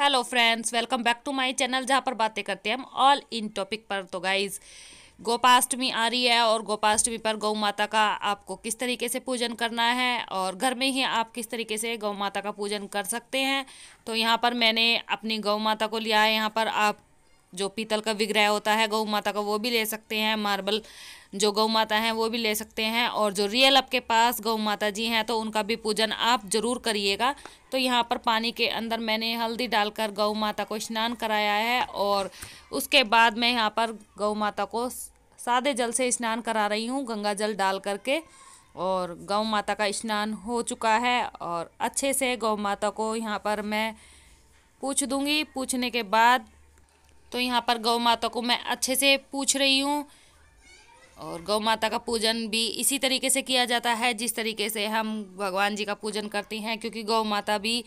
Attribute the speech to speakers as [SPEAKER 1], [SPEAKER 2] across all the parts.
[SPEAKER 1] hello friends welcome back to my channel जहाँ पर बातें करते हैं हम ऑल इन टॉपिक पर तो गाइज़ गोपाष्टमी आ रही है और गोपाष्टमी पर गौ माता का आपको किस तरीके से पूजन करना है और घर में ही आप किस तरीके से गौ माता का पूजन कर सकते हैं तो यहाँ पर मैंने अपनी गौ माता को लिया है यहाँ पर आप जो पीतल का विग्रह होता है गौ माता का वो भी ले सकते हैं मार्बल जो गौ माता हैं वो भी ले सकते हैं और जो रियल आपके पास गौ माता जी हैं तो उनका भी पूजन आप ज़रूर करिएगा तो यहाँ पर पानी के अंदर मैंने हल्दी डालकर गौ माता को स्नान कराया है और उसके बाद मैं यहाँ पर गौ माता को सादे जल से स्नान करा रही हूँ गंगा जल डाल करके और गौ माता का स्नान हो चुका है और अच्छे से गौ माता को यहाँ पर मैं पूछ दूँगी पूछने के बाद तो यहाँ पर गौ माता को मैं अच्छे से पूछ रही हूँ और गौ माता का पूजन भी इसी तरीके से किया जाता है जिस तरीके से हम भगवान जी का पूजन करते हैं क्योंकि गौ माता भी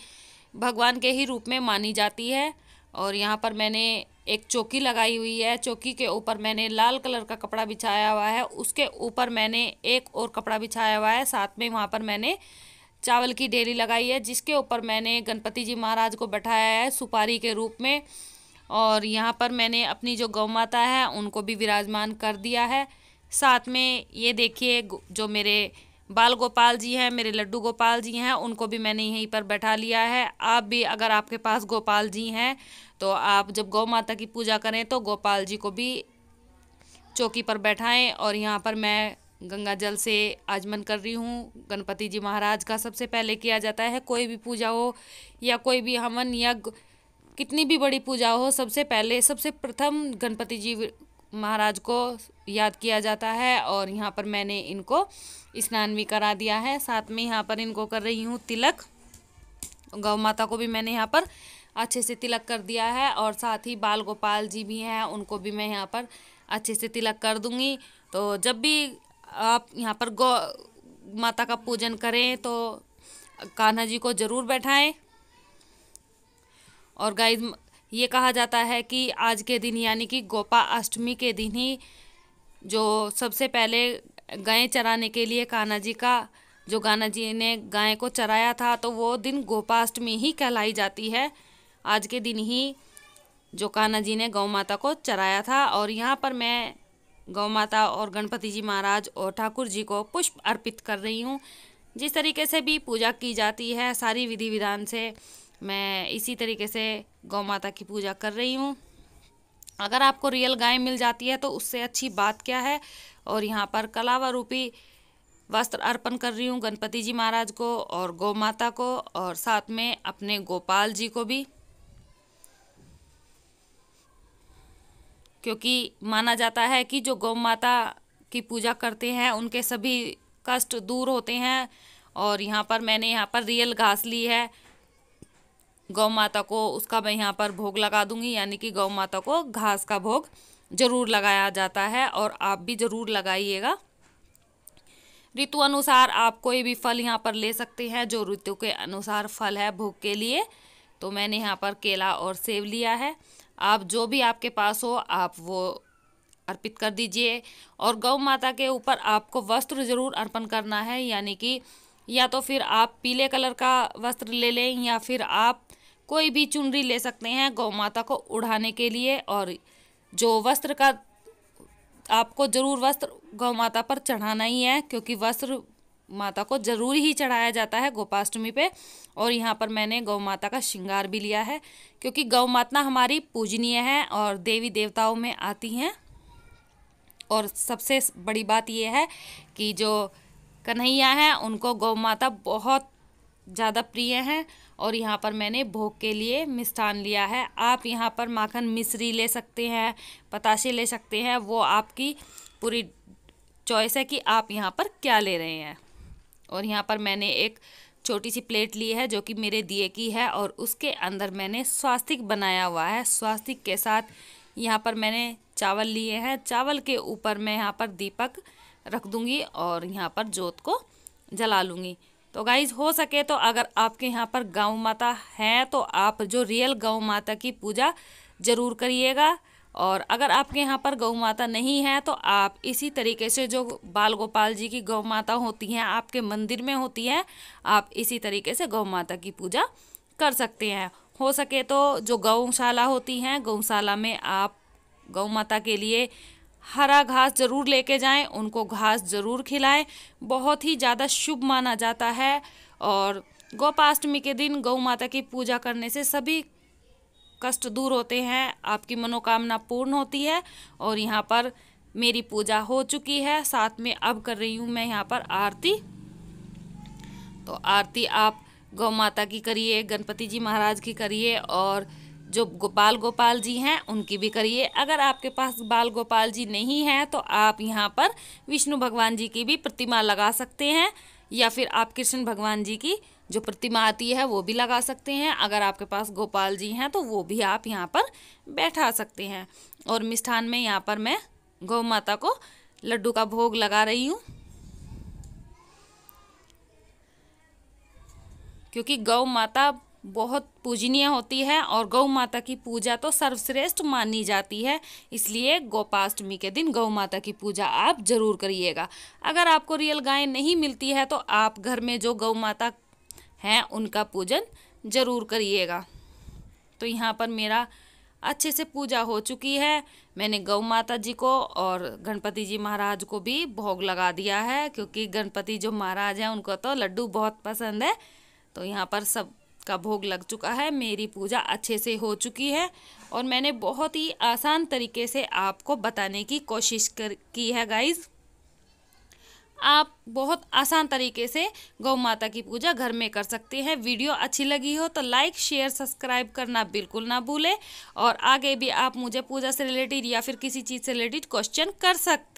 [SPEAKER 1] भगवान के ही रूप में मानी जाती है और यहाँ पर मैंने एक चौकी लगाई हुई है चौकी के ऊपर मैंने लाल कलर का कपड़ा बिछाया हुआ है उसके ऊपर मैंने एक और कपड़ा बिछाया हुआ है साथ में वहाँ पर मैंने चावल की डेली लगाई है जिसके ऊपर मैंने गणपति जी महाराज को बैठाया है सुपारी के रूप में और यहाँ पर मैंने अपनी जो गौ माता है उनको भी विराजमान कर दिया है साथ में ये देखिए जो मेरे बाल गोपाल जी हैं मेरे लड्डू गोपाल जी हैं उनको भी मैंने यहीं पर बैठा लिया है आप भी अगर आपके पास गोपाल जी हैं तो आप जब गौ माता की पूजा करें तो गोपाल जी को भी चौकी पर बैठाएं और यहाँ पर मैं गंगा जल से आजमन कर रही हूँ गणपति जी महाराज का सबसे पहले किया जाता है कोई भी पूजा हो या कोई भी हवन यज्ञ कितनी भी बड़ी पूजा हो सबसे पहले सबसे प्रथम गणपति जी महाराज को याद किया जाता है और यहाँ पर मैंने इनको स्नान भी करा दिया है साथ में यहाँ पर इनको कर रही हूँ तिलक गौ माता को भी मैंने यहाँ पर अच्छे से तिलक कर दिया है और साथ ही बाल गोपाल जी भी हैं उनको भी मैं यहाँ पर अच्छे से तिलक कर दूँगी तो जब भी आप यहाँ पर गौ माता का पूजन करें तो कान्हा जी को ज़रूर बैठाएं और गाइज ये कहा जाता है कि आज के दिन यानी कि गोपा अष्टमी के दिन ही जो सबसे पहले गाय चराने के लिए कान्हा जी का जो गाना जी ने गाय को चराया था तो वो दिन गोपाष्टमी ही कहलाई जाती है आज के दिन ही जो कान्हा जी ने गौ माता को चराया था और यहाँ पर मैं गौ माता और गणपति जी महाराज और ठाकुर जी को पुष्प अर्पित कर रही हूँ जिस तरीके से भी पूजा की जाती है सारी विधि विधान से मैं इसी तरीके से गौ माता की पूजा कर रही हूँ अगर आपको रियल गाय मिल जाती है तो उससे अच्छी बात क्या है और यहाँ पर कलावा रूपी वस्त्र अर्पण कर रही हूँ गणपति जी महाराज को और गौ माता को और साथ में अपने गोपाल जी को भी क्योंकि माना जाता है कि जो गौ माता की पूजा करते हैं उनके सभी कष्ट दूर होते हैं और यहाँ पर मैंने यहाँ पर रियल घास ली है गौ माता को उसका मैं यहाँ पर भोग लगा दूंगी यानी कि गौ माता को घास का भोग ज़रूर लगाया जाता है और आप भी ज़रूर लगाइएगा ऋतु अनुसार आप कोई भी फल यहाँ पर ले सकते हैं जो ऋतु के अनुसार फल है भोग के लिए तो मैंने यहाँ पर केला और सेब लिया है आप जो भी आपके पास हो आप वो अर्पित कर दीजिए और गौ माता के ऊपर आपको वस्त्र ज़रूर अर्पण करना है यानी कि या तो फिर आप पीले कलर का वस्त्र ले लें या फिर आप कोई भी चुनरी ले सकते हैं गौ माता को उड़ाने के लिए और जो वस्त्र का आपको ज़रूर वस्त्र गौ माता पर चढ़ाना ही है क्योंकि वस्त्र माता को ज़रूर ही चढ़ाया जाता है गोपाष्टमी पे और यहाँ पर मैंने गौ माता का श्रृंगार भी लिया है क्योंकि गौ माता हमारी पूजनीय है और देवी देवताओं में आती हैं और सबसे बड़ी बात यह है कि जो कन्हैया हैं उनको गौ माता बहुत ज़्यादा प्रिय हैं और यहाँ पर मैंने भोग के लिए मिष्ठान लिया है आप यहाँ पर माखन मिश्री ले सकते हैं पताशे ले सकते हैं वो आपकी पूरी चॉइस है कि आप यहाँ पर क्या ले रहे हैं और यहाँ पर मैंने एक छोटी सी प्लेट ली है जो कि मेरे दिए की है और उसके अंदर मैंने स्वास्तिक बनाया हुआ है स्वास्तिक के साथ यहाँ पर मैंने चावल लिए हैं चावल के ऊपर मैं यहाँ पर दीपक रख दूँगी और यहाँ पर जोत को जला लूँगी तो गाइज हो सके तो अगर आपके यहाँ पर गौ माता है तो आप जो रियल गौ माता की पूजा ज़रूर करिएगा और अगर आपके यहाँ पर गौ माता नहीं है तो आप इसी तरीके से जो बाल गोपाल जी की गौ माता होती हैं आपके मंदिर में होती है आप इसी तरीके से गौ माता की पूजा कर सकते हैं हो सके तो जो गौशाला होती हैं गौशाला में आप गौ माता के लिए हरा घास ज़रूर लेके जाएं उनको घास ज़रूर खिलाएं बहुत ही ज़्यादा शुभ माना जाता है और गोपाष्टमी के दिन गौ माता की पूजा करने से सभी कष्ट दूर होते हैं आपकी मनोकामना पूर्ण होती है और यहाँ पर मेरी पूजा हो चुकी है साथ में अब कर रही हूँ मैं यहाँ पर आरती तो आरती आप गौ माता की करिए गणपति जी महाराज की करिए और जो गोपाल गोपाल जी हैं उनकी भी करिए अगर आपके पास बाल गोपाल जी नहीं हैं तो आप यहाँ पर विष्णु भगवान जी की भी प्रतिमा लगा सकते हैं या फिर आप कृष्ण भगवान जी की जो प्रतिमा आती है वो भी लगा सकते हैं अगर आपके पास गोपाल जी हैं तो वो भी आप यहाँ पर बैठा सकते हैं और मिष्ठान में यहाँ पर मैं गौ माता को लड्डू का भोग लगा रही हूँ क्योंकि गौ माता बहुत पूजनीय होती है और गौ माता की पूजा तो सर्वश्रेष्ठ मानी जाती है इसलिए गोपाष्टमी के दिन गौ माता की पूजा आप जरूर करिएगा अगर आपको रियल गाय नहीं मिलती है तो आप घर में जो गौ माता हैं उनका पूजन ज़रूर करिएगा तो यहाँ पर मेरा अच्छे से पूजा हो चुकी है मैंने गौ माता जी को और गणपति जी महाराज को भी भोग लगा दिया है क्योंकि गणपति जो महाराज हैं उनको तो लड्डू बहुत पसंद है तो यहाँ पर सब का भोग लग चुका है मेरी पूजा अच्छे से हो चुकी है और मैंने बहुत ही आसान तरीके से आपको बताने की कोशिश कर की है गाइज़ आप बहुत आसान तरीके से गौ माता की पूजा घर में कर सकते हैं वीडियो अच्छी लगी हो तो लाइक शेयर सब्सक्राइब करना बिल्कुल ना भूलें और आगे भी आप मुझे पूजा से रिलेटेड या फिर किसी चीज़ से रिलेटेड क्वेश्चन कर सकते